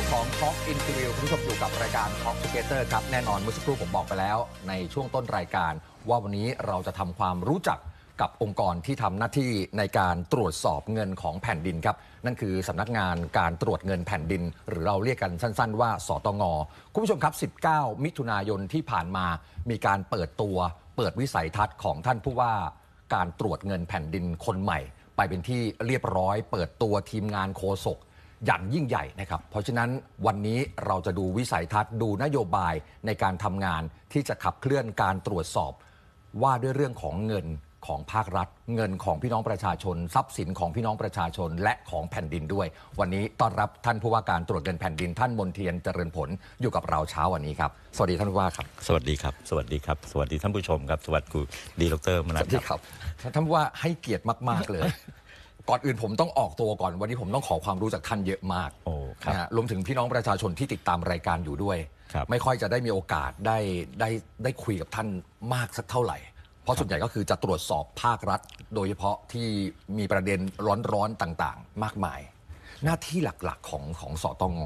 วงของ Talk Interview คุณผู้ชมอยู่กับรายการ Talk Together ครับแน่นอนเมื่อสักครู่ผมบอกไปแล้ว ในช่วงต้นรายการว่าวันนี้เราจะทำความรู้จักกับองค์กรที่ทำหน้าที่ในการตรวจสอบเงินของแผ่นดินครับ นั่นคือสำนักงานการตรวจเงินแผ่นดินหรือเราเรียกกันสั้น ๆ ว่าสตงคุณผู้ชมครับ 19 มิถุนายนที่ผ่านมามีการเปิดตัวเปิดวิสัยทัศน์ของท่านผู้ว่า การตรวจเงินแผ่นดินคนใหม่ ไปเป็นที่เรียบร้อยเปิดตัวทีมงานโคศกอย่างยิ่งใหญ่นะครับ เพราะฉะนั้นวันนี้เราจะดูวิสัยทัศน์ดูนโยบายในการทำงานที่จะขับเคลื่อนการตรวจสอบ ว่าด้วยเรื่องของเงินของภาครัฐ เงินของพี่น้องประชาชนทรัพย์สินของพี่น้องประชาชนและของแผ่นดินด้วย วันนี้ต้อนรับท่านผู้ว่าการตรวจเงินแผ่นดินท่านมนเทียนเจริญผลอยู่กับเราเช้าวันนี้ครับ สวัสดีท่านผู้ว่าครับ สวัสดีครับ สวัสดีครับสวัสดีท่านผู้ชมครับสวัสดีคุณดีดรมนัสสวัีครับท่านผู้ว่าให้เกียรติมาก ๆเลยก่อนอื่นผมต้องออกตัวก่อนวันนี้ผมต้องขอความรู้จากท่านเยอะมากรนะฮะรวมถึงพี่น้องประชาชนที่ติดตามรายการอยู่ด้วย ไม่ค่อยจะได้มีโอกาสได้ได้ได้คุยกับท่านมากสักเท่าไหร่ เพราะส่วนใหญ่ก็คือจะตรวจสอบภาครัฐ โดยเฉพาะที่มีประเด็นร้อนๆต่างๆ มากมาย หน้าที่หลักๆของของสตง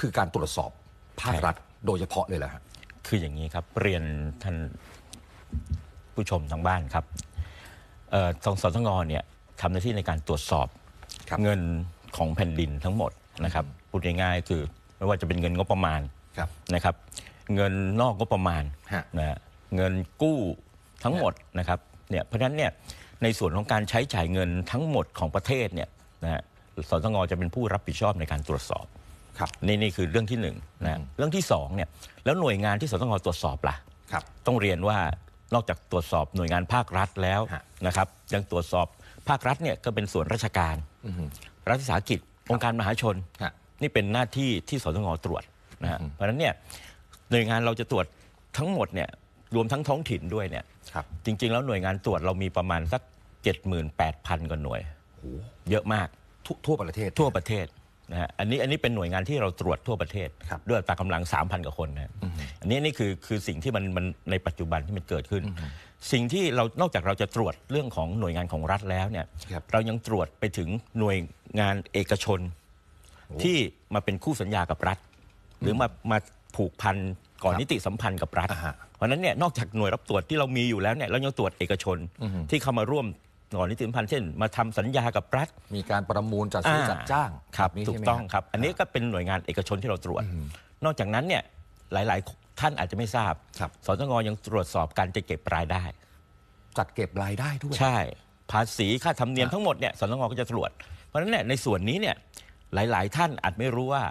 คือการตรวจสอบภาครัฐโดยเฉพาะเลยแหละคืออย่างนี้ครับเรียนท่านผู้ชมทางบ้านครับเอ่อสสตงเนี่ยทำหน้าที่ในการตรวจสอบเงินของแผ่นดินทั้งหมดนะครับพูดง่ายๆคือไม่ว่าจะเป็นเงินงบประมาณนะครับเงินนอกงบประมาณนะเงินกู้ทั้งหมดนะครับเนี่ยเพราะฉะนั้นเนี่ยในส่วนของการใช้จ่ายเงินทั้งหมดของประเทศเนี่ยนะสตงจะเป็นผู้รับผิดชอบในการตรวจสอบครับนี่นี่คือเรื่องที่หนึ่งนะเรื่องที่สองเนี่ยแล้วหน่วยงานที่สตงตรวจสอบล่ะครับต้องเรียนว่านอกจากตรวจสอบหน่วยงานภาครัฐแล้วนะครับยังตรวจสอบภาครัฐเนี่ยก็เป็นส่วนราชการรัฐวิสาหกิจองค์การมหาชน นี่เป็นหน้าที่ที่สตงตรวจนะฮะ เพราะฉะนั้นเนี่ยหน่วยงานเราจะตรวจทั้งหมดเนี่ยรวมทั้งท้องถิ่นด้วยเนี่ยรจริงๆแล้วหน่วยงานตรวจเรามีประมาณสัก78,000กว่าหน่วยเยอะมากทั่วประเทศ ทั่วประเทศนะฮะ อันนี้อันนี้เป็นหน่วยงานที่เราตรวจทั่วประเทศด้วยตากำลัง3,000กว่าคนนะ อันนี้นี่คือคือสิ่งที่มันมันในปัจจุบันที่มันเกิดขึ้นสิ่งที่เรา นอกจากเราจะตรวจเรื่องของหน่วยงานของรัฐแล้วเนี่ยรเรายังตรวจไปถึงหน่วยงานเอกชน ที่มาเป็นคู่สัญญากับรัฐ หรือมามาผูกพันก่อนนิติสัมพันธ์กับรัฐ เพราะฉะนั้นเนี่ยนอกจากหน่วยรับตรวจที่เรามีอยู่แล้วเนี่ย เรายังตรวจเอกชน ที่เข้ามาร่วมก่อนนิติสัมพันธ์เช่นมาทำสัญญากับรัฐ มีการประมูลจัดซื้อจัดจ้างครับถูกต้องครับอันนี้ก็เป็นหน่วยงานเอกชนที่เราตรวจ นอกจากนั้นเนี่ยหลายท่านอาจจะไม่ทราบครับสตงยังตรวจสอบการจะเก็บรายได้จัดเก็บรายได้ด้วย ใช่ ภาษี ค่าธรรมเนียมทั้งหมดเนี่ยสตงก็จะตรวจ เพราะฉะนั้นเนี่ยในส่วนนี้เนี่ยหลาย ๆ ท่านอาจไม่รู้ว่า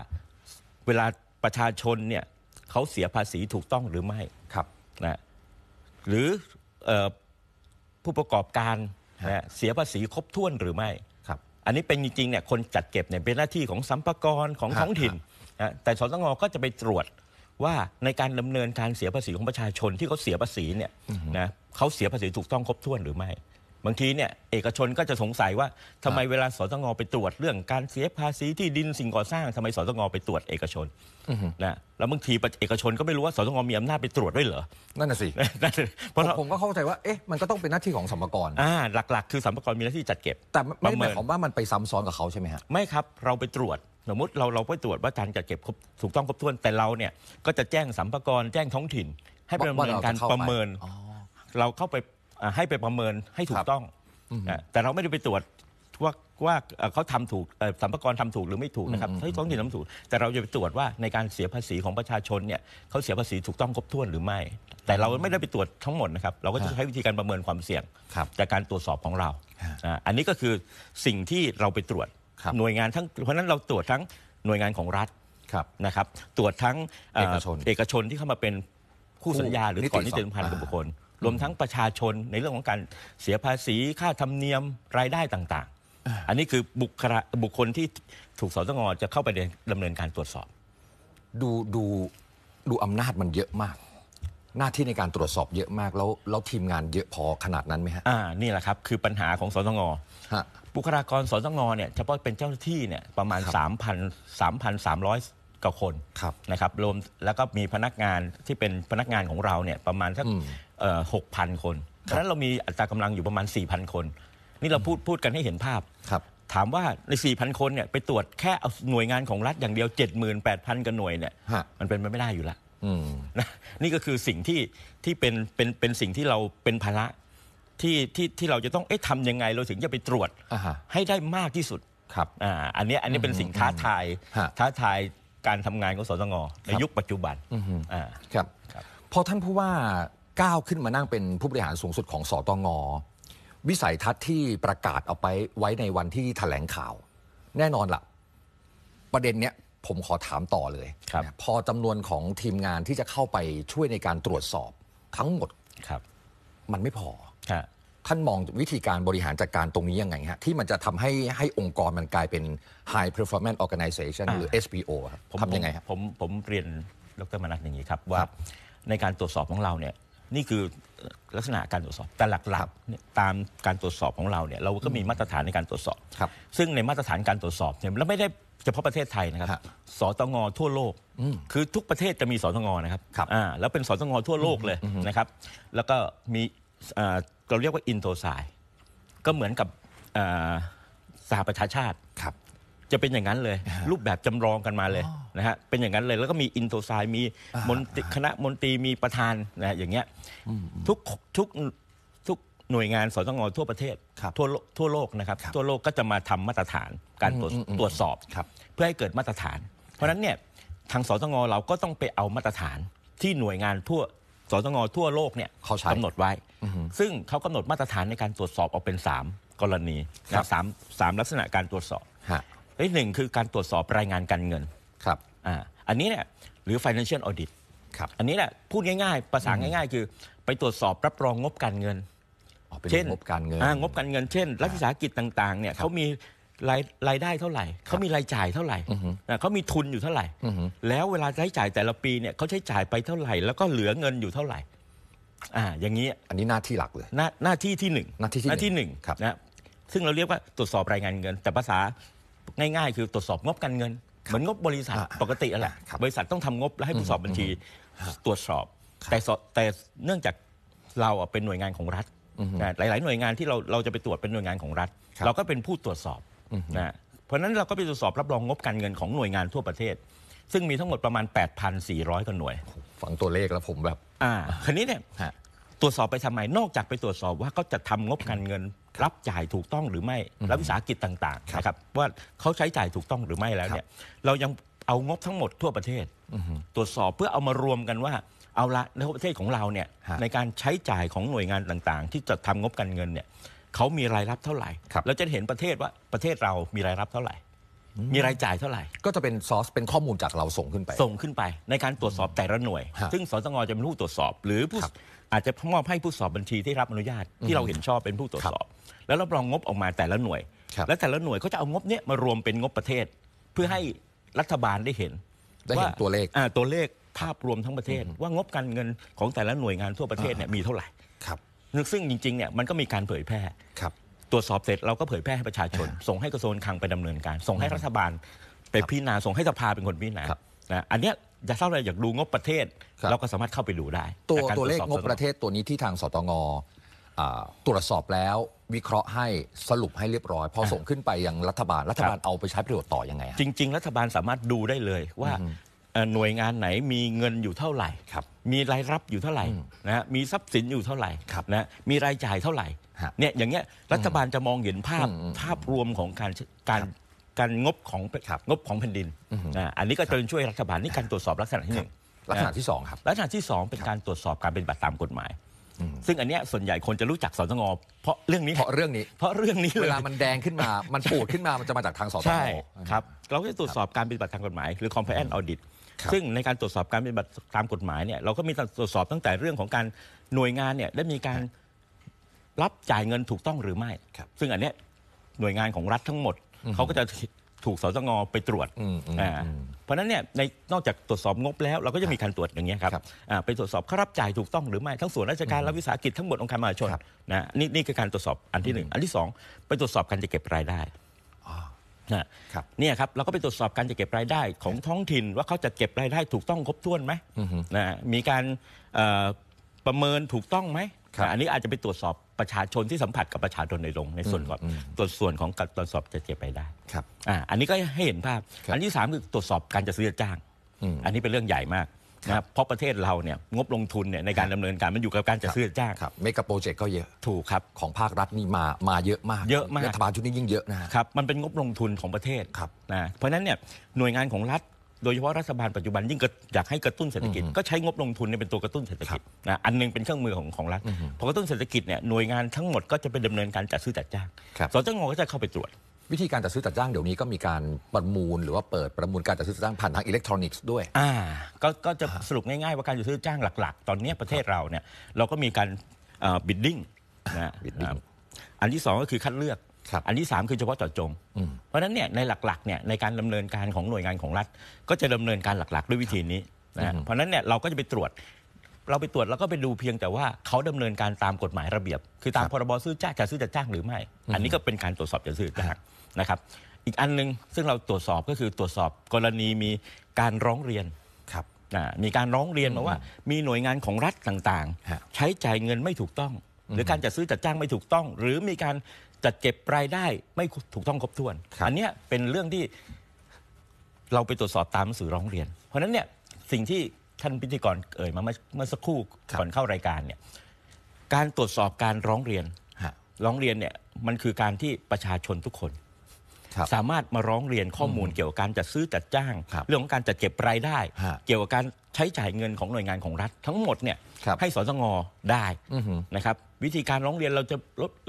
เวลาประชาชนเนี่ยเขาเสียภาษีถูกต้องหรือไม่ ครับ นะหรือออผู้ประกอบการนะเสียภาษีครบถ้วนหรือไม่ ครับ อันนี้เป็นจริงๆเนี่ยคนจัดเก็บเนี่ยเป็นหน้าที่ของสัมภากรของท้องถิ่นนะแต่สตงก็จะไปตรวจว่าในการดำเนินการเสียภาษีของประชาชนที่เขาเสียภาษีเนี่ยนะเขาเสียภาษีถูกต้องครบถ้วนหรือไม่ บางทีเนี่ย เอกชนก็จะสงสัยว่าทำไมเวลาสตงไปตรวจเรื่องการเสียภาษีที่ดินสิ่งก่อสร้างทำไมสตงไปตรวจเอกชนนะแล้วบางทีเอกชนก็ไม่รู้ว่าสตงมีอำนาจไปตรวจด้วยเหรอนั่นน่ะสิผมก็เข้าใจว่าเอ๊ะมันก็ต้องเป็นหน้าที่ของสัมภารอ่าหลักๆ คือสัมภารมีหน้าที่จัดเก็บ แต่ไม่หมายความว่ามันไปซ้ำซ้อนกับเขาใช่ไหมฮะไม่ครับเราไปตรวจสมมติเราเราไปตรวจว่าการจัดเก็บครบถูกต้องครบถ้วนแต่เราเนี่ยก็จะแจ้งสัมภาระแจ้งท้องถิ่น ให้ประเมินการประเมินเราเข้าไปให้ไปประเมินให้ถูกต้องแต่เราไม่ได้ไปตรวจ ว่าว่าเขาทำถูกสัมภาระทำถูกหรือไม่ถูกนะครับให้ท้องถิ่นทำถูกแต่เราจะไปตรวจว่าในการเสียภาษีของประชาชนเนี่ยเขาเสียภาษีถูกต้องครบถ้วนหรือไม่ แต่เราไม่ได้ไปตรวจทั้งหมดนะครับเราก็จะใช้วิธีการประเมินความเสี่ยงจากการตรวจสอบของเราอันนี้ก็คือสิ่งที่เราไปตรวจหน่วยงานทั้งเพราะนั้นเราตรวจทั้งหน่วยงานของรัฐนะครับ ตรวจทั้งเอกชนเอกชนที่เข้ามาเป็น คู่สัญญาหรือ่อนนีติสัมพันธ์กับบุคคล รวมทั้งประชาชนในเรื่องของการเสียภาษีค่าธรรมเนียมรายได้ต่างๆ อันนี้คือบุคลบุคคลที่ถูกสตงจะเข้าไปดำเนินการตรวจสอบ ดูดูดูอำนาจมันเยอะมากหน้าที่ในการตรวจสอบเยอะมากแล้วแล้วทีมงานเยอะพอขนาดนั้นไหมฮะอ่านี่แหละครับคือปัญหาของสตงบุคลากรสตงเนี่ยเฉพาะเป็นเจ้าหน้าที่เนี่ยประมาณครัั3 0 0ม3้0 0กว่าคนคนะครับรวมแล้วก็มีพนักงานที่เป็นพนักงานของเราเนี่ยประมาณสักหกพันคนเพราะฉะนั้นเรามีอัตรากำลังอยู่ประมาณ4พันคน นี่เราพูดพูดกันให้เห็นภาพครับถามว่าใน4พันคนเนี่ยไปตรวจแค่เอาหน่วยงานของรัฐอย่างเดียว 7 8 0 0นกับหน่วยเนี่ยมันเป็นไปไม่ได้อยู่แล้วนะนี่ก็คือสิ่งที่ ที่เป็นเป็นเป็นสิ่งที่เราเป็นภาระที่ที่ที่เราจะต้องเอ๊ะทำยังไง เราถึงจะไปตรวจอาให้ได้มากที่สุดครับอ่าอันนี้อันนี้เป็นสิ่งท้าทายท้าทาย การทำงานของสตงในยุคปัจจุบันอืออ่าครับรบพอท่านผู้ว่าก้าวขึ้นมานั่งเป็นผู้บริหารสูงสุดของสตงวิสัยทัศน์ที่ประกาศเอาไปไว้ในวันที่แถลงข่าว แน่นอนล่ะ ประเด็นเนี้ยผมขอถามต่อเลยพอจำนวนของทีมงานที่จะเข้าไปช่วยในการตรวจสอบทั้งหมดครับ มันไม่พอท่านมองวิธีการบริหารจัดการตรงนี้ยังไงฮะที่มันจะทำให้ให้องค์กรมันกลายเป็น High Performance Organization หรือ SPO ครับผมทำยังไงครผมผมผมเรียนดรมนัทอย่างนี้ครับ ว่าในการตรวจสอบของเราเนี่ยนี่คือลักษณะการตรวจสอบแต่หลัักๆตามการตรวจสอบของเราเนี่ยเราก็มีมาตรฐานในการตรวจสอบครับซึ่งในมาตรฐานการตรวจสอบเนี่ยเราไม่ได้เฉพาะประเทศไทยนะครับสตงทั่วโลก คือทุกประเทศจะมีสตงนะครับครับอ่าแล้วเป็นสตงทั่วโลกเลยนะครับ แล้วก็มีเราเรียกว่าอินโทไซก็เหมือนกับสหประชาชาติครับ จะเป็นอย่างนั้นเลย รูปแบบจำลองกันมาเลยนะฮะ เป็นอย่างนั้นเลยแล้วก็มีอินโทไซมีคณะมนตรี มีประธานนะอย่างเงี้ย ทุกทุกหน่วยงานสตงทั่วประเทศทั่วโลกทั่วโลกนะครับ ทั่วโลกก็จะมาทำมาตรฐานการตรวจตรวจสอบ เพื่อให้เกิดมาตรฐาน เพราะฉะนั้นเนี่ยทางสตงเราก็ต้องไปเอามาตรฐานที่หน่วยงานทั่วสตงทั่วโลกเนี่ยกำหนดไว้ ซึ่งเขากำหนดมาตรฐานในการตรวจสอบออกเป็น 3 กรณีนะสามสามลักษณะการตรวจสอบไอ้หนึ่งคือการตรวจสอบรายงานการเงินครับอ่าอันนี้เนี่ยหรือ financial audit ครับอันนี้แหละพูดง่ายๆภาษาง่ายๆ คือไปตรวจสอบรับรองงบการเงินเช่นงบการเงินงบการเงิน เช่น รัฐวิสาหกิจต่างๆ เนี่ยเขามีรายรายได้เท่าไหร่ เขามีรายจ่ายเท่าไหร่เขามีทุนอยู่เท่าไหร่แล้วเวลาใช้จ่ายแต่ละปี เนี่ยเขาใช้จ่ายไปเท่าไหร่ แล้วก็เหลือเงินอยู่เท่าไหร่ อ่าอย่างนี้อันนี้หน้าที่หลักเลย หน้าหน้าที่ที่หนึ่งหน้าที่ที่หนึ่งคึ่งนะ ซึ่งเราเรียกว่าตรวจสอบรายงานเงินแต่ภาษาง่ายๆคือตรวจสอบงบการเงินเหมือนงบบริษัทปกติแหละบริษัทต้องทำงบแล้วให้ผู้สอบบัญชีตรวจสอบแต่แต่เนื่องจากเราเป็นหน่วยงานของรัฐนะหลาย ๆหน่วยงานที่เราเราจะไปตรวจเป็นหน่วยงานของรัฐรเราก็เป็นผู้ตรวจสอบนะ เพราะฉะนั้นเราก็ไปตรวจสอบรับรองงบการเงินของหน่วยงานทั่วประเทศ ซึ่งมีทั้งหมดประมาณ 8,400กว่าหน่วย ฟังตัวเลขแล้วผมแบบ อ่าคันนี้เนี่ยตรวจสอบไปทำไม นอกจากไปตรวจสอบว่าเขาจะทำงบการเงินรับจ่ายถูกต้องหรือไม่รับวิสาหกิจต่าง ๆ นะครับว่าเขาใช้จ่ายถูกต้องหรือไม่แล้วเนี่ย เรายังเอางบทั้งหมดทั่วประเทศตรวจสอบเพื่อเอามารวมกันว่าเอาละในประเทศของเราเนี่ยในการใช้จ่ายของหน่วยงานต่างๆ ที่จัดทำงบการเงินเนี่ยเขามีรายรับเท่าไหร่เราจะเห็นประเทศว่าประเทศเรามีรายรับเท่าไหร่ มีรายจ่ายเท่าไหร่ ก็จะเป็นซอสเป็นข้อมูลจากเราส่งขึ้นไป ส่งขึ้นไป ในการตรวจสอบแต่ละหน่วย ซึ่งสสงจะเป็นผู้ตรวจสอบ หรือผู้อาจจะมอบให้ผู้สอบบัญชีที่รับอนุญาตที่เราเห็นชอบเป็นผู้ตรวจสอบ แล้วรับรองงบออกมาแต่ละหน่วยและแต่ละหน่วยเขาจะเอางบเนี้ยมารวมเป็นงบประเทศ เพื่อให้รัฐบาลได้เห็นได้เห็นตัวเลขอ่าตัวเลขภาพรวมทั้งประเทศว่างบการเงินของแต่ละหน่วยงานทั่วประเทศเนี่ยมีเท่าไหร่ ครับ ซึ่งจริงๆเนี่ยมันก็มีการเผยแพร่ ครับ ตรวจสอบเสร็จเราก็เผยแพร่ให้ประชาชน ส่งให้กระทรวงคลังไปดำเนินการ ส่งให้รัฐบาลไปพิจารณาส่งให้สภาเป็นคนพิจารณานะ อันเนี้ยจะเท่าไรอยากดูงบประเทศเราก็สามารถเข้าไปดูได้ ตัวตัวเลขงบประเทศตัวนี้ที่ทางสตงตรวจสอบแล้ววิเคราะห์ให้สรุปให้เรียบร้อยพอส่งขึ้นไปยังรัฐบาลรัฐบาลเอาไปใช้ประโยชน์ต่อยังไงจริงๆ รัฐบาลสามารถดูได้เลยว่าหน่วยงานไหนมีเงินอยู่เท่าไหร่ครับมีรายรับอยู่เท่าไหร่นะมีทรัพย์สินอยู่เท่าไหร่ครับนะมีรายจ่ายเท่าไหร่เนี่ยอย่างเงี้ยรัฐบาลจะมองเห็นภาพภาพรวมของการการการงบของงบของแผ่นดินอันนี้ก็จะช่วยรัฐบาลนี่การตรวจสอบลักษณะที่หนึ่งลักษณะที่สองครับลักษณะที่สองเป็นการตรวจสอบการเป็นบัตรตามกฎหมาย ซึ่งอันเนี้ยส่วนใหญ่คนจะรู้จักสตงเพราะเรื่องนี้เพราะเรื่องนี้ เพราะเรื่องนี้เวลามันแดงขึ้นมามันปูดขึ้นมามันจะมาจากทางสตงใช่ครับเราจะตรวจสอบการปฏิบัติทางกฎหมาย หรือ compliance audit ซึ่งในการตรวจสอบการปฏิบัติตามกฎหมายเนี่ยเราก็มีตรวจสอบตั้งแต่เรื่องของการหน่วยงานเนี่ยได้มีการรับจ่ายเงินถูกต้องหรือไม่ ซึ่งอันเนี้ยหน่วยงานของรัฐทั้งหมดเขาก็จะถูกสตงไปตรวจอ่าเพราะนั้นเนี่ยในนอกจากตรวจสอบงบแล้ว เราก็จะมีการตรวจอย่างเงี้ยครับไปตรวจสอบเขารับจ่ายถูกต้องหรือไม่ทั้งส่วนราชการและวิสาหกิจทั้งหมดองค์การมหาชนนะนี่นี่คือการตรวจสอบอันที่หนึ่งอันที่สองไปตรวจสอบการจะเก็บรายได้นะครับเนี่ยครับเราก็ไปตรวจสอบการจัดเก็บรายได้ของท้องถิ่น ว่าเขาจะเก็บรายได้ถูกต้องครบถ้วนไหมนะมีการประเมินถูกต้องไหมอันนี้อาจจะไปตรวจสอบประชาชนที่สัมผัสกับประชาชนในโรง ในส่วนก่อนตรวจส่วนของการตรวจสอบจะเก็บรายได้ครับอ่าอันนี้ก็ให้เห็นภาพอันที่สามคือตรวจสอบการจัดซื้อจจ้าง อันนี้เป็นเรื่องใหญ่มากนะเพราะประเทศเราเนี่ยงบลงทุนเนี่ยในการดำเนินการมันอยู่กับการจัดซื้อจัดจ้างครับเมกะโปรเจกต์ก็เยอะถูกครับของภาครัฐนี่มามาเยอะมากเยอะมากรัฐบาลชุดนี้ยิ่งเยอะนะครับมันเป็นงบลงทุนของประเทศครับนะเพราะฉะนั้นเนี่ยหน่วยงานของรัฐโดยเฉพาะรัฐบาลปัจจุบันยิ่งอยากให้กระตุ้นเศรษฐกิจ ก็ใช้งบลงทุนเนี่ยเป็นตัวกระตุ้นเศรษฐกิจนะอันหนึงเป็นเครื่องมือของของรัฐพอกระตุ้นเศรษฐกิจเนี่ยหน่วยงานทั้งหมดก็จะไปดำเนินการจัดซื้อจัดจ้างสจงก็จะเข้าไปตรวจวิธีการจัดซื้อจัดจ้างเดี๋ยวนี้ก็มีการประมูล หรือว่าเปิดประมูลการจัดซื้อจัดจ้างผ่านทางอิเล็กทรอนิกส์ด้วยอ่า ก็ก็จะสรุปง่ายๆว่าการจัดซื้อจ้างหลักๆตอนนี้ประเทศเราเนี่ยเราก็มีการบิดดิ้งนะบิดดิ้งอันที่สองก็คือคัดเลือก อันที่สามคือเฉพาะเจาะจง เพราะนั้นเนี่ยในหลักๆเนี่ยในการดำเนินการของหน่วยงานของรัฐ ก็จะดำเนินการหลักๆ ด้วยวิธีนี้นะเพราะนั้นเนี่ยเราก็จะไปตรวจ เราไปตรวจแล้วก็ไปดูเพียงแต่ว่าเขาดำเนินการตามกฎหมายระเบียบ คือตามพรบซื้อจ้างจัดซื้อจัดจ้างหรือไม่ อันนี้ก็เป็นการตรวจสอบจัดซื้อจ้างนะครับ อีกอันนึงซึ่งเราตรวจสอบก็คือตรวจสอบกรณีมีการร้องเรียนครับมีการร้องเรียนมาว่า มีหน่วยงานของรัฐต่างๆใช้จ่ายเงินไม่ถูกต้อง หรือการจัดซื้อจัดจ้างไม่ถูกต้อง หรือมีการจัดเก็บรายได้ไม่ถูกต้องครบถ้วนอันนี้เป็นเรื่องที่เราไปตรวจสอบตามหนังสือร้องเรียน เพราะนั้นเนี่ยสิ่งที่ท่านพิธีกรเอ่ยมาเมื่อสักครู่ก่อนเข้ารายการเนี่ยการตรวจสอบการร้องเรียนร้องเรียนเนี่ยมันคือการที่ประชาชนทุกคนสามารถมาร้องเรียนข้อมูลเกี่ยวกับการจัดซื้อจัดจ้าง เรื่องของการจัดเก็บรายได้ เกี่ยวกับการใช้จ่ายเงินของหน่วยงานของรัฐทั้งหมดเนี่ยให้สสงได้นะครับวิธีการร้องเรียนเราจะ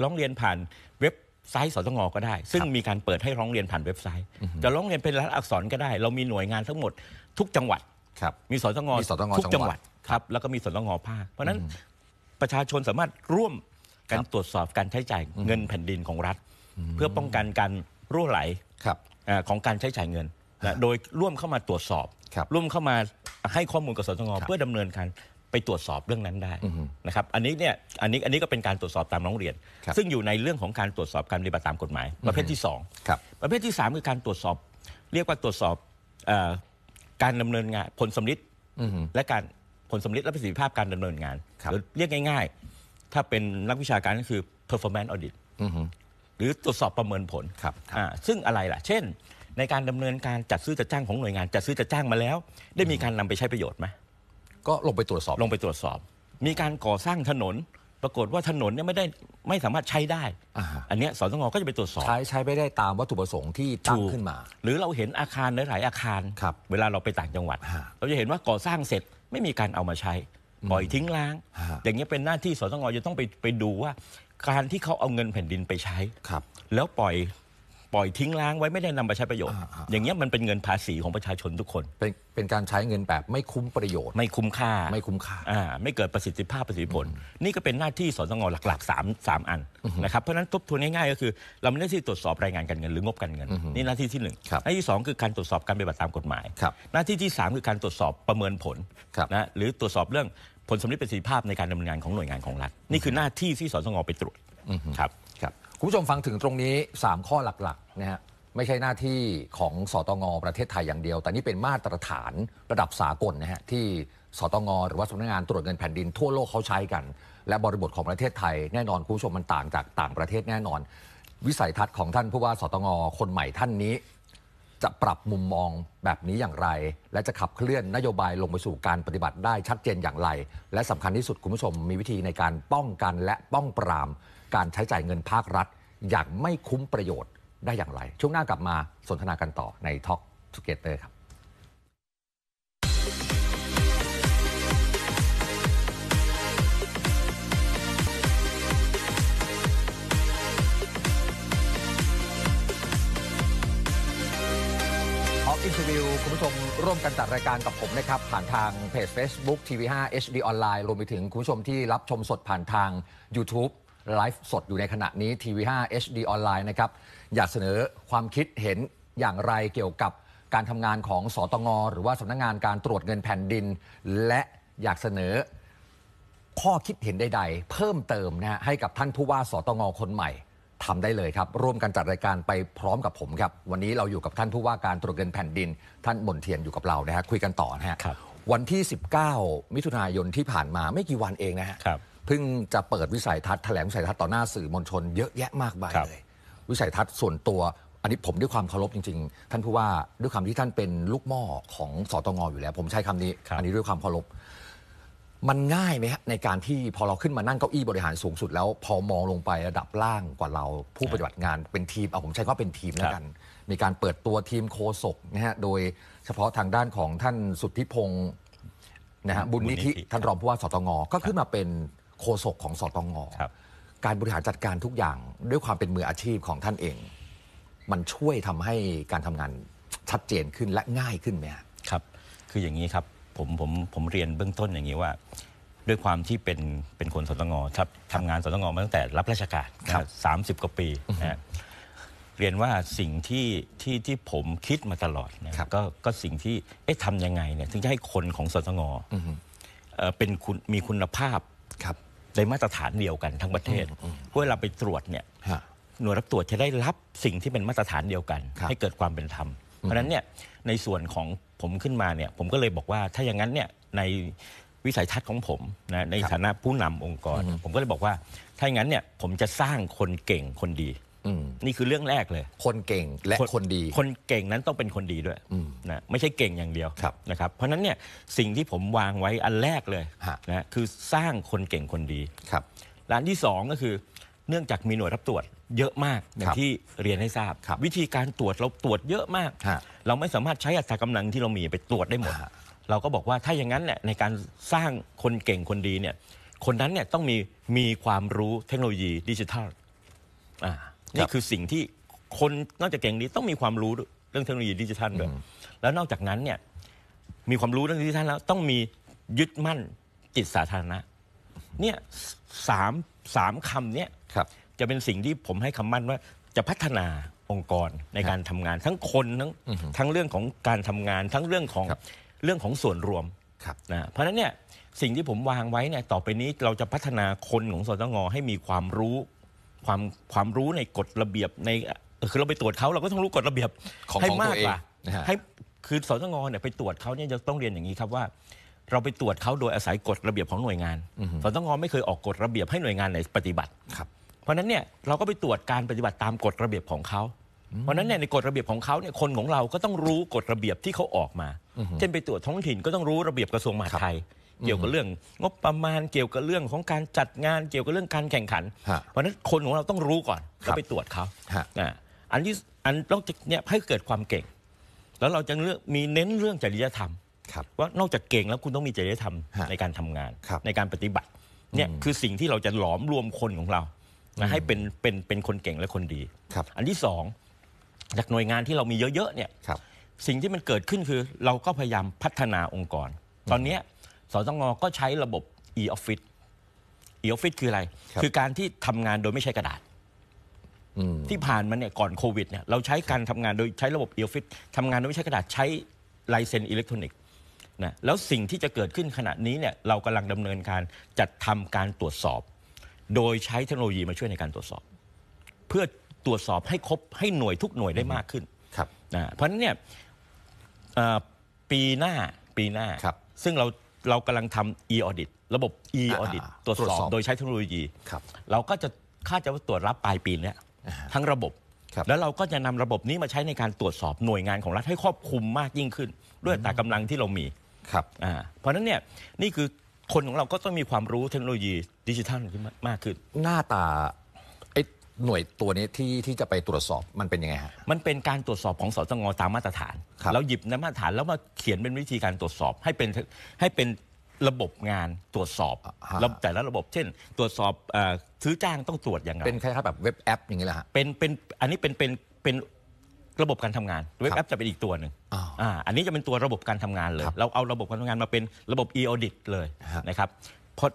ร้องเรียนผ่านเว็บไซต์สสงก็ได้ ซึ่งมีการเปิดให้ร้องเรียนผ่านเว็บไซต์จะร้องเรียนเป็นรัฐอักษรก็ได้ เรามีหน่วยงานทั้งหมดทุกจังหวัดมีสสงทุกจังหวัดครับแล้วก็มีสสงภาคเพราะนั้นประชาชนสามารถร่วมการตรวจสอบการใช้จ่ายเงินแผ่นดินของรัฐ เพื่อป้องกันการรั่วไหลของการใช้จ่ายเงินโดยร่วมเข้ามาตรวจสอบรร่วมเข้ามาให้ข้อมูลกับสทงเพื่อดำเนินการไปตรวจสอบเรื่องนั้นได้นะครับอันนี้เนี่ยอันนี้อันนี้ก็เป็นการตรวจสอบตามร้องเรียน ซึ่งอยู่ในเรื่องของการตรวจสอบการปฏิบัติตามกฎหมาย ประเภทที่ 2 ครับ ประเภทที่ 3 คือการตรวจสอบ เรียกว่าตรวจสอบการดำเนินงาน ผลสมฤทธิ์และการผลสมฤทธิ์และประสิทธิภาพการดำเนินงานหรือเรียกง่าย ๆ ถ้าเป็นนักวิชาการก็คือ performance audit หรือตรวจสอบประเมินผลครับอ่าซึ่งอะไรล่ะ เช่น ในการดำเนินการจัดซื้อจัดจ้างของหน่วยงานจัดซื้อจัดจ้างมาแล้ว ได้มีการนำไปใช้ประโยชน์ไหมก็ลงไปตรวจสอบ ลงไปตรวจสอบ มีการก่อสร้างถนน ปรากฏว่าถนนเนี่ยไม่ได้ไม่สามารถใช้ได้ออันนี้ยสงก็จะไปตรวจสอบ ใช้ใช้ไม่ได้ตามวัตถุประสงค์ที่ตั้งขึ้นมา หรือเราเห็นอาคารหลายอาคารครับ เวลาเราไปต่างจังหวัด เราจะเห็นว่าก่อสร้างเสร็จไม่มีการเอามาใช้ ปล่อยทิ้งร้าง อย่างนี้ยเป็นหน้าที่สสงจะต้องไปไปดูว่าการที่เขาเอาเงินแผ่นดินไปใช้ครับ แล้วปล่อยปล่อยทิ้งล้างไว้ไม่ได้นำไปใช้ประโยชน์อออย่างเงี้ยมันเป็นเงินภาษีของประชาชนทุกคนเป็นเป็นการใช้เงินแบบไม่คุ้มประโยชน์ ไม่คุ้มค่าไม่คุ้มค่าอ่า ไม่เกิดประสิทธิภาพประสิทธิผล นี่ก็เป็นหน้าที่สสงหลักๆสามสามอันนะครับเพราะนั้นทบทวนง่ายๆ ก็คือเราไม่ได้ที่ตรวจสอบรายงานการเงินหรืองบการเงินนี่หน้าที่ที่หนึ่งหน้าที่สองคือการตรวจสอบการปฏิบัติตามกฎหมายหน้าที่ที่สามคือการตรวจสอบประเมินผลนะหรือตรวจสอบเรื่องผลสมริดประสิทธิภาพในการดำเนินงานของหน่วยงานของรัฐนี่คือหน้าที่ที่สสงไปตรวจครับ ครับคุณผู้ชมฟังถึงตรงนี้ 3 ข้อหลักๆนะฮะไม่ใช่หน้าที่ของสตงประเทศไทยอย่างเดียว แต่นี่เป็นมาตรฐานระดับสากลนะฮะที่สตงหรือว่าสำนักงานตรวจเงินแผ่นดินทั่วโลกเขาใช้กัน และบริบทของประเทศไทยแน่นอน คุณผู้ชมมันต่าง จากต่างประเทศแน่นอน วิสัยทัศน์ของท่านผู้ว่าสตงคนใหม่ท่านนี้จะปรับมุมมองแบบนี้อย่างไร และจะขับเคลื่อนนโยบายลงไปสู่การปฏิบัติได้ชัดเจนอย่างไร และสำคัญที่สุด คุณผู้ชมมีวิธีในการป้องกันและป้องปราม การใช้จ่ายเงินภาครัฐ อย่างไม่คุ้มประโยชน์ได้อย่างไร ช่วงหน้ากลับมาสนทนากันต่อในท็อกทูเกเตอร์ครับอินเทอร์วิวคุณผู้ชมร่วมกันจัดรายการกับผมนะครับ ผ่านทางเพจ Facebook TV5 HD ออนไลน์รวมไปถึงคุณผู้ชมที่รับชมสดผ่านทาง YouTube ไลฟ์สดอยู่ในขณะนี้ TV5 HD ออนไลน์นะครับอยากเสนอความคิดเห็นอย่างไรเกี่ยวกับการทำงานของสตงหรือว่าสำนักงงานการตรวจเงินแผ่นดิน และอยากเสนอข้อคิดเห็นใดๆ เพิ่มเติมนะให้กับท่านผู้ว่าสตงคนใหม่ทำได้เลยครับ ร่วมกันจัดรายการไปพร้อมกับผมครับ วันนี้เราอยู่กับท่านผู้ว่าการตรวจเงินแผ่นดิน ท่านมนเทียนอยู่กับเรานะฮะคุยกันต่อนะฮะวันที่ 19 มิถุนายนที่ผ่านมาไม่กี่วันเองนะฮะเพิ่งจะเปิดวิสัยทัศน์แถลงวิสัยทัศน์ต่อหน้าสื่อมวลชน เยอะแยะมากมายเลยวิสัยทัศน์ส่วนตัวอันนี้ผมด้วยความเคารพจริงๆ ท่านผู้ว่าด้วยความที่ท่านเป็นลูกม่อของสอตงอยู่แล้ว ผมใช้คำนี้อันนี้ด้วยความเคารพมันง่ายไหมฮะในการที่พอเราขึ้นมานั่งเก้าอี้บริหารสูงสุด แล้วพอมองลงไประดับล่างกว่าเราผู้ปฏิบัติงานเป็นทีมเอาผมใช้ก็เป็นทีมแล้วกันมีการเปิดตัวทีมโคศกนะฮะโดยเฉพาะทางด้านของท่านสุทธิพงศ์นะฮะบุญนิธิท่านรองผู้ว่าสตงก็ขึ้นมาเป็นโคศกของสตงการบริหารจัดการทุกอย่างด้วยความเป็นมืออาชีพของท่านเอง มันช่วยทำให้การทำงานชัดเจนขึ้นและง่ายขึ้นไหมครับ คืออย่างนี้ครับผมผมผมเรียนเบื้องต้นอย่างนี้ว่า ด้วยความที่เป็นเป็นคนสตงครับทำงานสตงมาตั้งแต่รับราชการครับสามสิบกว่าปีนะเรียนว่าสิ่งที่ที่ที่ผมคิดมาตลอดนะก็ก็สิ่งที่เอ๊ะทำยังไงเนี่ยถึงจะให้คนของสตงเป็นคุณมีคุณภาพครับในมาตรฐานเดียวกันทั้งประเทศเพื่อเราไปตรวจเนี่ยหน่วยรับตรวจจะได้รับสิ่งที่เป็นมาตรฐานเดียวกัน ให้เกิดความเป็นธรรมเพราะฉะนั้นเนี่ยในส่วนของผมขึ้นมาเนี่ยผมก็เลยบอกว่าถ้าอย่างนั้นเนี่ยในวิสัยทัศน์ของผมนะในฐานะผู้นำองค์กร ผมก็เลยบอกว่าถ้าอย่างนั้นเนี่ยผมจะสร้างคนเก่งคนดี นี่คือเรื่องแรกเลย คนเก่งและคนดี คนเก่งนั้นต้องเป็นคนดีด้วยนะไม่ใช่เก่งอย่างเดียวนะครับ เพราะนั้นเนี่ยสิ่งที่ผมวางไว้อันแรกเลยนะคือสร้างคนเก่งคนดีครับร้านที่สองก็คือเนื่องจากมีหน่วยรับตรวจเยอะมากอย่างที่เรียนให้ทราบวิธีการตรวจเราตรวจเยอะมากเราไม่สามารถใช้อัตรากำลังที่เรามีไปตรวจได้หมดเราก็บอกว่าถ้าอย่างนั้นแหละในการสร้างคนเก่งคนดีเนี่ย คนนั้นเนี่ยต้องมีมีความรู้เทคโนโลยีดิจิทัลนี่คือสิ่งที่คนนอกจากเก่งนี้ต้องมีความรู้เรื่องเทคโนโลยี ดิจิทัลด้วยแล้วนอกจากนั้นเนี่ยมีความรู้เรื่องดิจิทัลแล้วต้องมียึดมั่นจิตสาธารณะเนี่ยสามสามคำเนี่ยจะเป็นสิ่งที่ผมให้คำมั่นว่าจะพัฒนาองค์กรในการทำงานทั้งคนทั้งทั้งเรื่องของการทำงานทั้งเรื่องของรเรื่องของส่วนรวมรนะเพราะฉะนั้นเนี่ยสิ่งที่ผมวางไว้เนี่ยต่อไปนี้ เราจะพัฒนาคนของสตงให้มีความรู้ ความความรู้ในกฎระเบียบในคือเราไปตรวจเขาเราก็ต้องรู้กฎระเบียบให้มากกว่าะให้คือสตงเนี่ยไปตรวจเขาเนี่ยจะต้องเรียนอย่างนี้ครับว่า เราไปตรวจเขาโดยอาศัยกฎระเบียบของหน่วยงานสตงไม่เคยออกกฎระเบียบให้หน่วยงานไหนปฏิบัติครับราะนั้นเนี่ยเราก็ไปตรวจการปฏิบัติตามกฎระเบียบของเขาเพราะนั้นเนี่ยในกฎระเบียบของเขาเนี่ยคนของเราก็ต้องรู้กฎระเบียบที่เขาออกมา เช่นไปตรวจท้องถิ่นก็ต้องรู้ระเบียบกระทรวงมหาดไทย เกี่ยวกับเรื่องงบประมาณ เกี่ยวกับเรื่องของการจัดงาน เกี่ยวกับเรื่องการแข่งขันเพราะนั้นคนของเราต้องรู้ก่อนแล้วไปตรวจเขา อันที่อันนอกจากเนี่ยให้เกิดความเก่ง แล้วเราจะเลือกมีเน้นเรื่องจริยธรรมว่านอกจากเก่งแล้วคุณต้องมีจริยธรรมในการทำงาน ในการปฏิบัติ เนี่ยคือสิ่งที่เราจะหลอมรวมคนของเรานะให้เป็น เป็น เป็นคนเก่งและคนดีครับ อันที่สองจากหน่วยงานที่เรามีเยอะๆเนี่ยครับสิ่งที่มันเกิดขึ้นคือเราก็พยายามพัฒนาองค์กร ตอนเนี้สตงก็ใช้ระบบ e-office e-office คืออะไรครคือการที่ทำงานโดยไม่ใช้กระดาษอที่ผ่านมาเนี่ยก่อนโควิดเนี่ยเราใช้การทำงานโดยใช้ระบบ e-office ทำงานโดยไม่ใช้กระดาษใช้ลายเซ็นอิเล็กทรอนิกส์นะแล้วสิ่งที่จะเกิดขึ้นขณะนี้เนี่ยเรากำลังดำเนินการจัดทำการตรวจสอบโดยใช้เทคโนโลยีมาช่วยในการตรวจสอบ เพื่อตรวจสอบให้ครบให้หน่วยทุกหน่วยได้มากขึ้นครับนะเพราะนั้นเนี่ยปีหน้าปีหน้าซึ่งเราเรากำลังทำ e-audit ระบบ e-audit ตรวจสอบโดยใช้เทคโนโลยีเราก็จะคาดจะว่าตรวจรับปลายปีนี้ทั้งระบบ แล้วเราก็จะนำระบบนี้มาใช้ในการตรวจสอบหน่วยงานของรัฐ ให้ครอบคลุมมากยิ่งขึ้น ด้วยแต่กำลังที่เรามีครับเพราะนั้นเนี่ยนี่คือคนของเราก็ต้องมีความรู้เทคโนโลยีดิจิทัลที่มากขึ้น หน้าตาไอ้หน่วยตัวนี้ที่ที่จะไปตรวจสอบมันเป็นยังไงฮะมันเป็นการตรวจสอบของสตงตามมาตรฐาน เราหยิบในมาตรฐานแล้วมาเขียนเป็นวิธีการตรวจสอบให้เป็นให้เป็นระบบงานตรวจสอบเราแล้วแต่ละระบบเช่น ตรวจสอบอ่ซื้อจ้างต้องตรวจยังไงเป็นคล้ายๆแบบเว็บแอป อย่างนี้แหละฮะเป็นเป็นอันนี้เป็นเป็นเป็นระบบการทำงานเว็บแอปจะเป็นอีกตัวหนึ่งออันนี้จะเป็นตัวระบบการทำงานเลย เราเอาระบบการทำงานมาเป็นระบบ e-audit เลยนะครับพอ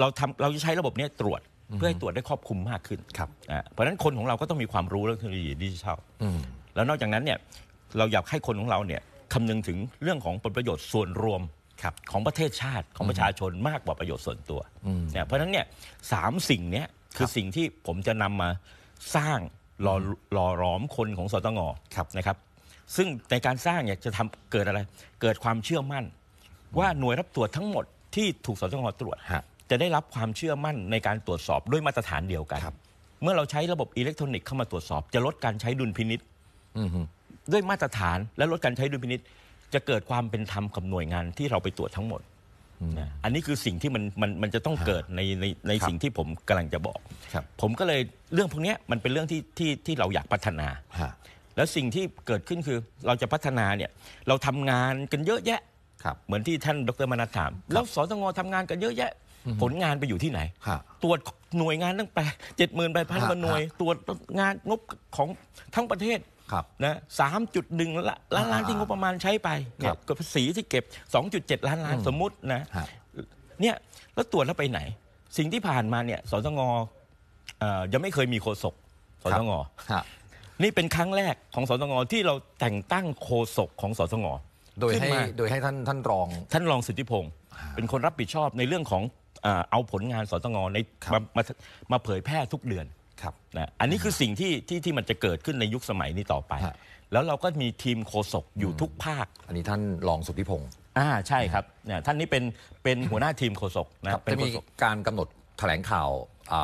เราทำเราจะใช้ระบบนี้ตรวจ เพื่อให้ตรวจได้ครอบคลุมมากขึ้นครับเพราะฉะนั้นคนของเราก็ต้องมีความรู้เรื่องเทคโนโลยีดิจิทัลแล้วนอกจากนั้นเนี่ยเราอยากให้คนของเราเนี่ยคำนึงถึงเรื่องของผลประโยชน์ส่วนรวมครับของประเทศชาติของประชาชนมากกว่าประโยชน์ส่วนตัวเนี่ยเพราะฉะนั้นเนี่ยสามสิ่งนี้คือสิ่งที่ผมจะนำมาสร้างหล่อหล่อหลอมคนของสตงครับนะครับ ซึ่งในการสร้างเนี่ยจะทำเกิดอะไร เกิดความเชื่อมั่น ว่าหน่วยรับตรวจทั้งหมดที่ถูกสตงตรวจจะได้รับความเชื่อมั่นในการตรวจสอบด้วยมาตรฐานเดียวกันเมื่อเราใช้ระบบอิเล็กทรอนิกส์เข้ามาตรวจสอบจะลดการใช้ดุลพินิษฐ์ด้วยมาตรฐานและลดการใช้ดุลพินิษจะเกิดความเป็นธรรมกับหน่วยงานที่เราไปตรวจทั้งหมดอันนี้คือสิ่งที่มันมันมันจะต้องเกิดในในในสิ่งที่ผมกำลังจะบอกครับผมก็เลยเรื่องพวกนี้มันเป็นเรื่องที่ที่ที่เราอยากพัฒนา แล้วสิ่งที่เกิดขึ้นคือเราจะพัฒนาเนี่ยเราทำงานกันเยอะแยะครับเหมือนที่ท่านดรมนัถาม แล้วสตงทำงานกันเยอะแยะ ผลงานไปอยู่ที่ไหน ตรวจหน่วยงานตั้งแปดเจ็ดหมื่นไปพันกว่าหน่วยตรวจงานงบของทั้งประเทศครับนะสามจุดหนึ่งล้านล้านที่งบประมาณใช้ไปเนี่ยกับภาษีที่เก็บ 2.7 ล้านล้านสมมุตินะเนี่ยแล้วตรวจแล้วไปไหน สิ่งที่ผ่านมาเนี่ยสตงยังไม่เคยมีโฆษกสตงนี่เป็นครั้งแรกของสตงที่เราแต่งตั้งโฆษกของสตงโดยให้โดยให้ท่านท่านรอง ท่านรองสุทธิพงศ์เป็นคนรับผิดชอบในเรื่องของเอาผลงานสตงในมามาเผยแพร่ทุกเดือนครับนะอันนี้คือสิ่งที่ที่ที่มันจะเกิดขึ้นในยุคสมัยนี้ต่อไป แล้วเราก็มีทีมโฆษกอยู่ทุกภาคอันนี้ท่านรองสุทธิพงศ์อ่าใช่ครับเนี่ยท่านนี้เป็นเป็นหัวหน้าทีมโฆษกนะครับจะมีการกำหนดแถลงข่าวอ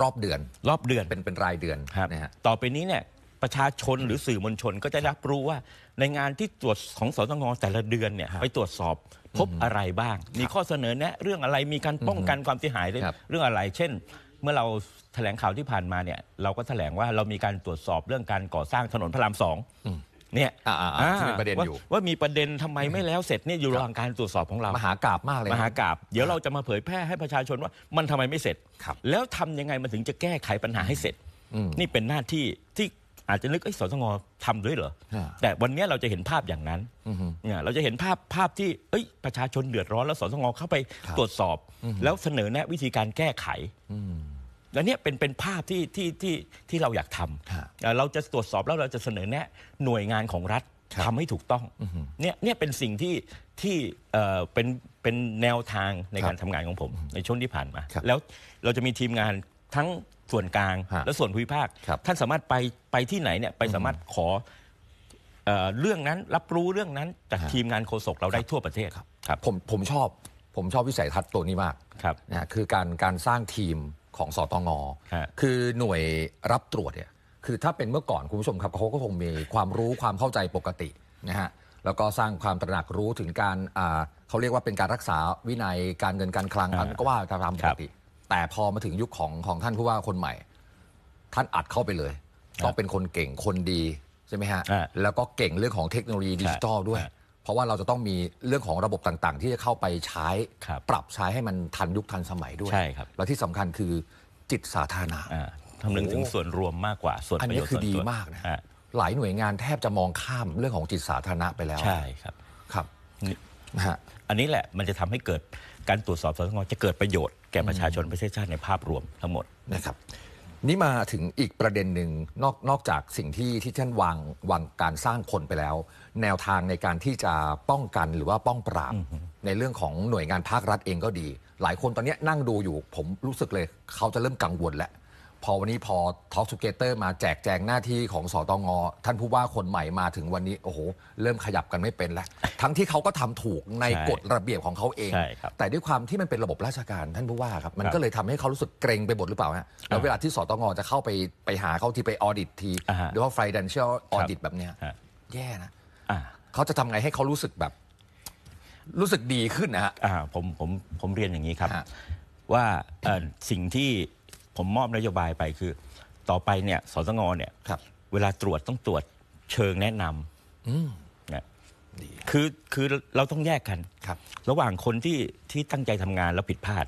รอบเดือน รอบเดือนเป็นเป็นรายเดือนนะฮะต่อไปนี้เนี่ยประชาชนหรือสื่อมวลชนก็จะรับรู้ว่าในงานที่ตรวจของสตงแต่ละเดือนเนี่ยไปตรวจสอบพบอะไรบ้าง มีข้อเสนอแนะเรื่องอะไรมีการป้องกันความเสียหายเรื่องอะไรเช่นมื่อเราแถลงข่าวที่ผ่านมาเนี่ยเราก็แถลงว่าเรามีการตรวจสอบเรื่องการก่อสร้างถนนพระรามสองเนี่ยปประเด็นอยู่ว่ามีประเด็นทำไมไม่แล้วเสร็จเนี่ยอยู่ระหว่างการตรวจสอบของเรามหากราบมากเลยมหากราบเดี๋ยวเราจะมาเผยแพร่ให้ประชาชนว่ามันทำไมไม่เสร็จแล้วทำยังไงมันถึงจะแก้ไขปัญหาให้เสร็จนี่เป็นหน้าที่ที่อาจจะนึกไอ้สสงทำด้วยเหรอแต่วันนี้เราจะเห็นภาพอย่างนั้นเนี่ยเราจะเห็นภาพภาพที่ เอ้ย ประชาชนเดือดร้อนแล้วสสงเข้าไปตรวจสอบแล้วเสนอแนะวิธีการแก้ไข้วเนียเป็นเป็นภาพที่ที่ที่ที่เราอยากทำ เราจะตรวจสอบแล้วเราจะเสนอแนะหน่วยงานของรัฐทำให้ถูกต้องเนี่ยเนี่ยเป็นสิ่งที่ที่เป็นเป็นแนวทางในการทำงานของผมในช่วงที่ผ่านมา แล้วเราจะมีทีมงานทั้งส่วนกลางและส่วนภูมิภาค ท่านสามารถไปไปที่ไหนเนี่ยไปสามารถขอเรื่องนั้นรับรู้เรื่องนั้นจากทีมงานโฆษกเราได้ทั่วประเทศครับ ผมผมชอบผมชอบวิสัยทัศน์ตัวนี้มากนะคือการการสร้างทีมของสตงคือหน่วยรับตรวจเนี่ยคือถ้าเป็นเมื่อก่อนคุณผู้ชมครับเขาก็คงมีความรู้ความเข้าใจปกตินะฮะแล้วก็สร้างความตระหนักรู้ถึงการเขาเรียกว่าเป็นการรักษาวินัยการเงินการคลังอันก็ว่าตามปกติ แต่พอมาถึงยุคของของท่านผู้ว่าคนใหม่ ท่านอัดเข้าไปเลยต้องเป็นคนเก่งคนดีใช่ไหมฮะแล้วก็เก่งเรื่องของเทคโนโลยี ดิจิทัลด้วยเพราะว่าเราจะต้องมีเรื่องของระบบต่างๆ ที่จะเข้าไปใช้รปรับใช้ให้มันทันยุคทันสมัยด้วยใช่ครับแล้วที่สำคัญคือจิตสาธารณะทำหนึ่งถึงส่วนรวมมากกว่า ส่วนอันประโยนี้ชน์คือส่วนดีตัวมากนะหลายหน่วยงานแทบจะมองข้ามเรื่องของจิตสาธารณะไปแล้วใช่ครับครับนะฮะอันนี้แหละมันจะทำให้เกิดการตรวจสอบสสงจะเกิดประโยชน์แก่ประชาชนประเทศชาติในภาพรวมทั้งหมดนะครับ นี่มาถึงอีกประเด็นหนึ่งนอกนอกจากสิ่งที่ที่ท่านวางวางการสร้างคนไปแล้วแนวทางในการที่จะป้องกันหรือว่าป้องปราบในเรื่องของหน่วยงานภาครัฐเองก็ดี หลายคนตอนนี้นั่งดูอยู่ผมรู้สึกเลย เขาจะเริ่มกังวลแล้ว พอวันนี้พอท็อกซูเกเตอร์มาแจกแจงหน้าที่ของสอตองอ ท่านผู้ว่าคนใหม่มาถึงวันนี้โอ้โหเริ่มขยับกันไม่เป็นแล้ว ทั้งที่เขาก็ทำถูกในกฎระเบียบของเขาเอง แต่ด้วยความที่มันเป็นระบบราชการท่านผู้ว่าครับ มันก็เลยทำให้เขารู้สึกเกรงไปหมดหรือเปล่าฮะแล้วเวลาที่สอตองอจะเข้าไปไปหาเขาที่ไปออดิตทีหรือว่าไฟแนนเชียลออดิตแบบเนี้ยแย่นะเขาจะทำไงให้เขารู้สึกแบบ รู้สึกดีขึ้นนะฮะผมผมผมเรียนอย่างนี้ครับ ว่าสิ่งที่ผมมอบนโยบายไปคือ ต่อไปเนี่ยสสงเนี่ยครับ เวลาตรวจต้องตรวจเชิงแนะนำนยคือ คือเราต้องแยกกันครับ ระหว่างคนที่ที่ตั้งใจทำงานแล้วผิดพลาด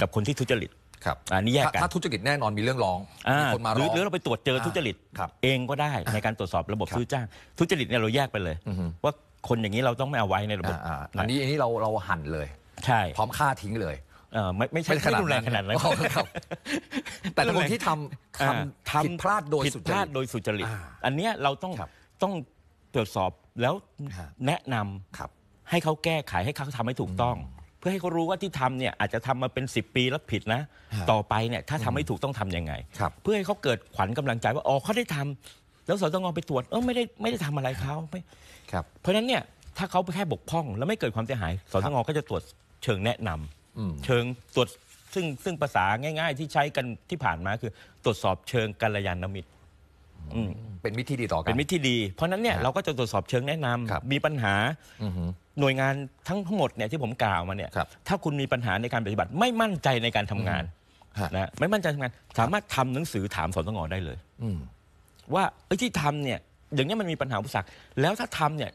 กับคนที่ทุจริตครับอันนี้แยกกันถ้าทุจริตแน่นอนมีเรื่องร้องมีคนมาร้องหรือเราไปตรวจเจอทุจริตเองก็ได้ในการตรวจสอบระบบซื้อจ้างทุจริตเนี่ยเราแยกไปเลยว่าคนอย่างนี้เราต้องไม่เอาไว้ในระบบอันนี้อันนี้เราเราหั่นเลย ใช่พร้อมฆ่าทิ้งเลยไม่ไม่ใช่ไม่รุนแรงขนาดนั้นแต่คนที่ทำทำผิดพลาดโดยสุจริตพลาดโดยสุจริตอันนี้เราต้องต้องตรวจสอบแล้ว แนะนำให้เขาแก้ไขให้เขาทำให้ถูกต้องเพื่อให้เขารู้ว่าที่ทำเนี่ยอาจจะทำมาเป็น10 ปีแล้วผิดนะ ต่อไปเนี่ยถ้าทำไม่ถูกต้องทำยังไงเพื่อให้เขาเกิดขวัญกำลังใจว่าอ๋อเขาได้ทำแล้วสตงไปตรวจเออไม่ได้ไม่ได้ทำอะไรเขาไม่ครับ เพราะฉะนั้นเนี่ยถ้าเขาแค่บกพร่อง แล้วไม่เกิดความเสียหายสตงก็จะตรวจเชิงแนะนำาเชิงตรวจซึ่งซึ่งภาษาง่าย ๆ ที่ใช้กันที่ผ่านมาคือ ตรวจสอบเชิงกัลยาณมิตรเป็นมิตรที่ดีต่อกันเป็นมิตรที่ดีเพราะฉะนั้นเนี่ยเราก็จะตรวจสอบเชิงแนะนำามีปัญหา อืหน่วยงานทั้งหมดเนี่ยที่ผมกล่าวมาเนี่ยถ้าคุณมีปัญหาในการปฏิบัติไม่มั่นใจในการทำงานนะไม่มั่นใจทำงานสามารถทำหนังสือถามสตงได้เลยอืว่าไอ้ที่ทำเนี่ยอย่างนี้มันมีปัญหาอุปสรรคแล้วถ้าทำเนี่ย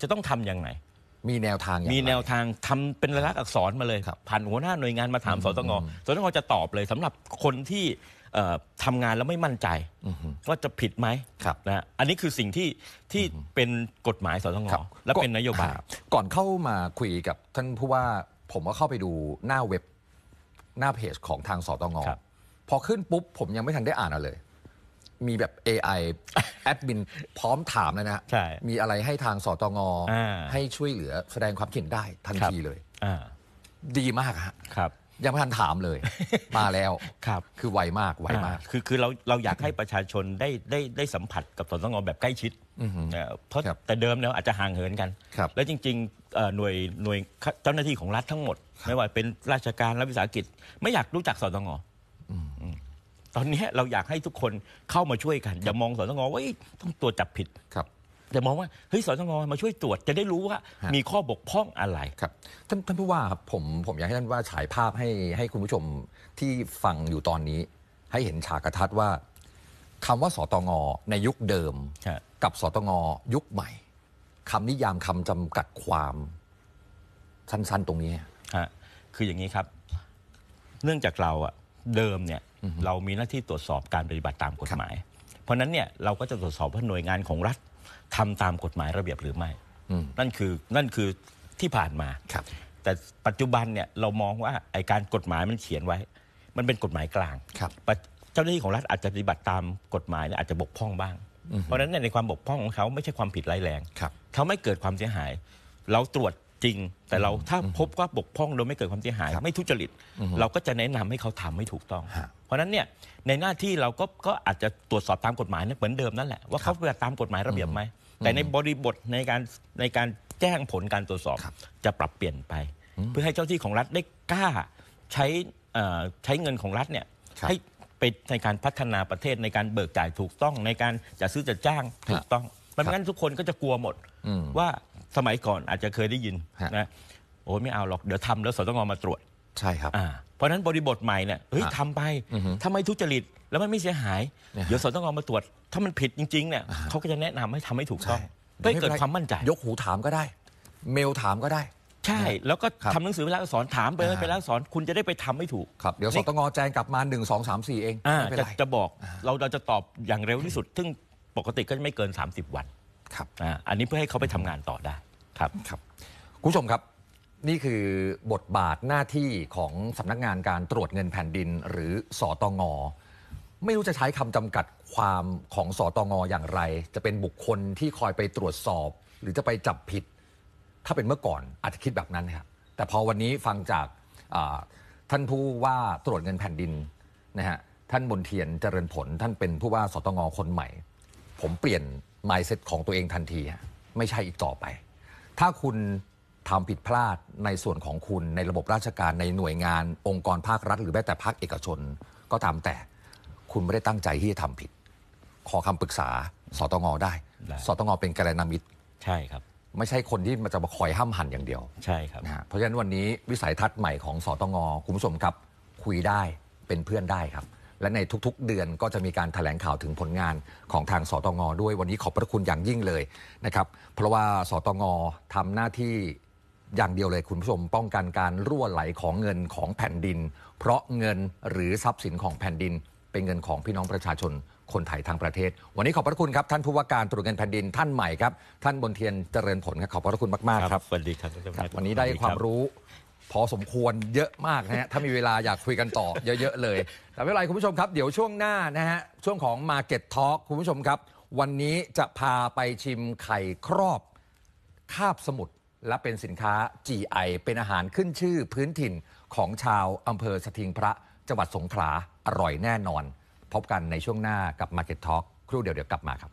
จะต้องทำยังไงมีแนวทางมีแนวทางทำเป็นลายลักษณ์อักษรมาเลยครับผ่านหัวหน้าหน่วยงานมาถามสตงสตงจะตอบเลยสำหรับคนที่ทำงานแล้วไม่มั่นใจว่าจะผิดไหมนะ อันนี้คือสิ่งที่ที่เป็นกฎหมายสตง และเป็นนโยบายก่อนเข้ามาคุยกับท่านผู้ว่าผมก็เข้าไปดูหน้าเว็บหน้าเพจของทางสตงพอขึ้นปุ๊บผมยังไม่ทันได้อ่านเลย มีแบบ AI แอดมินพร้อมถามเลยนะมีอะไรให้ทางสตงให้ช่วยเหลือแสดงความคิดเห็นได้ ทันทีเลยดีมากครับยังไม่ทันถามเลยมาแล้ว ครับ คือไวมาก ไวมาก คือคือเราเราอยากให้ประชาชนได้ได้ได้สัมผัสกับสนงแบบใกล้ชิดเพราะแต่เดิมเนี่ยอาจจะห่างเหินกันครับ แล้วจริงๆหน่วยหน่วยเจ้าหน้าที่ของรัฐทั้งหมดไม่ว่าเป็นราชการและวิสาหกิจไม่อยากรู้จักสนงอตอนนี้เราอยากให้ทุกคนเข้ามาช่วยกันอย่ามองสนงว่าต้องตัวจับผิด ครับแต่มองว่าเฮ้ยสชงมาช่วยตรวจจะได้รู้ว่า มีข้อบกพร่องอะไรครับท่านท่านผู้ว่าครับผมผมอยากให้ท่านว่าฉายภาพให้ให้คุณผู้ชมที่ฟังอยู่ตอนนี้ ให้เห็นฉากกระทัดว่าคำว่าสตง ในยุคเดิม กับสตงยุคใหม่คำนิยามคำจำกัดความสั้น ๆตรงนี้ฮะคืออย่างนี้ครับ เนื่องจากเราอะเดิมเนี่ยเรามีหน้าที่ตรวจสอบการปฏิบัติตามกฎหมายเพราะฉะนั้นเนี่ยเราก็จะตรวจสอบว่าหน่วยงานของรัฐทำตามกฎหมายระเบียบหรือไม่ นั่นคือนั่นคือที่ผ่านมาครับ แต่ปัจจุบันเนี่ยเรามองว่าไอการกฎหมายมันเขียนไว้ มันเป็นกฎหมายกลาง ครับเจ้าหน้าที่ของรัฐอาจจะปฏิบัติตามกฎหมายและอาจจะบกพร่องบ้าง เพราะฉะนั้นในความบกพร่องของเขาไม่ใช่ความผิดร้ายแรง เขาไม่เกิดความเสียหาย เราตรวจจริง แต่เราถ้าพบว่าบกพร่องโดยไม่เกิดความเสียหายไม่ทุจริตเราก็จะแนะนำให้เขาทำไม่ถูกต้อง เพราะนั้นเนี่ย ในหน้าที่เราก็ก็อาจจะตรวจสอบตามกฎหมายเหมือนเดิมนั่นแหละว่าเขาปฏิบัติตามกฎหมายระเบียบไหมแต่ในบริบทในการในการแจ้งผลการตรวจสอบ จะปรับเปลี่ยนไป เพื่อให้เจ้าที่ของรัฐได้กล้าใช้ใช้เงินของรัฐเนี่ยให้ไปในการพัฒนาประเทศในการเบิกจ่ายถูกต้องในการจัดซื้อจัดจ้างถูกต้องเพราะงั้นทุกคนก็จะกลัวหมดว่าสมัยก่อนอาจจะเคยได้ยินนะโอ้ไม่เอาหรอกเดี๋ยวทำแล้วสตงมาตรวจใช่ครับเพราะนั้นบริบทใหม่เนี่ยเฮ้ยทำไปทำไมทุจริตแล้วมันไม่เสียหาย เดี๋ยวสต้อง มาตรวจ ถ้ามันผิดจริงๆ เนี่ย เขาก็จะแนะนำให้ทำให้ถูกต้องเพื่อเกิดความมั่นใจ ยกหูถามก็ได้ เมลถามก็ได้ ใช่ แล้วก็ทำหนังสือไปแล้วสอนถามไปแล้วไปแล้วสอน คุณจะได้ไปทำไม่ถูกครับเดี๋ยวสตงแจ้งกลับมา 1 2 3 4 เองจะจะบอก เราเราจะตอบอย่างเร็วที่สุด ซึ่งปกติก็จะไม่เกิน 30 วันครับอันนี้เพื่อให้เขาไปทำงานต่อได้ครับครับ คุณผู้ชมครับ นี่คือบทบาทหน้าที่ของสำนักงานการตรวจเงินแผ่นดิน หรือสอตงไม่รู้จะใช้คำจำกัดความของสอตองออย่างไร จะเป็นบุคคลที่คอยไปตรวจสอบ หรือจะไปจับผิด ถ้าเป็นเมื่อก่อน อาจจะคิดแบบนั้นครับแต่พอวันนี้ฟังจากท่านผู้ว่าตรวจเงินแผ่นดินนะฮะท่านบนเทียนเจริญผลท่านเป็นผู้ว่าสตงคนใหม่ ผมเปลี่ยนไม n d เซตของตัวเองทันทีฮะไม่ใช่อีกต่อไป ถ้าคุณทำผิดพลาดในส่วนของคุณในระบบราชการในหน่วยงานองค์กรภาครัฐ หรือแม้แต่ภาคเอกชนก็ตามแต่คุณไม่ได้ตั้งใจที่จะทำผิด ขอคำปรึกษาสตงได้ไดสตงเป็นกระนามิตรใช่ครับไม่ใช่คนที่มันจะมาคอยห้ามหันอย่างเดียวใช่ครับนะเพราะฉะนั้นวันนี้วิสัยทัศน์ใหม่ของสตงคุณผู้ชมครับคุยได้เป็นเพื่อนได้ครับ และในทุก ๆ เดือนก็จะมีการถแถลงข่าวถึงผลงานของทางสตงด้วยวันนี้ขอบพระคุณอย่างยิ่งเลยนะครับ เพราะว่าสตงทำหน้าที่อย่างเดียวเลย คุณผู้ชมป้องกันการรั่วไหลของเงินของแผ่นดิน เพราะเงินหรือทรัพย์สินของแผ่นดินเป็นเงินของพี่น้องประชาชนคนไทยทางประเทศ วันนี้ขอบพระคุณครับ ท่านผู้ว่าการตรวจเงินแผ่นดินท่านใหม่ครับ ท่านบนเทียนเจริญผลครับขอบพระคุณมากๆ ครับสวัสดีครับ วันนี้ได้ความรู้ พอสมควรเยอะมากนะฮะถ้ามีเวลาอยากคุยกันต่อเยอะ ๆ เลยแต่ไม่เป็นไรคุณผู้ชมครับเดี๋ยวช่วงหน้านะฮะช่วงของ Market Talk คุณผู้ชมครับ วันนี้จะพาไปชิมไข่ครอบคาบสมุทรและเป็นสินค้า GI เป็นอาหารขึ้นชื่อพื้นถิ่นของชาวอำเภอสทิงพระจังหวัดสงขลาอร่อยแน่นอน พบกันในช่วงหน้ากับ Market Talk ครู่เดียวเดี๋ยวกลับมาครับ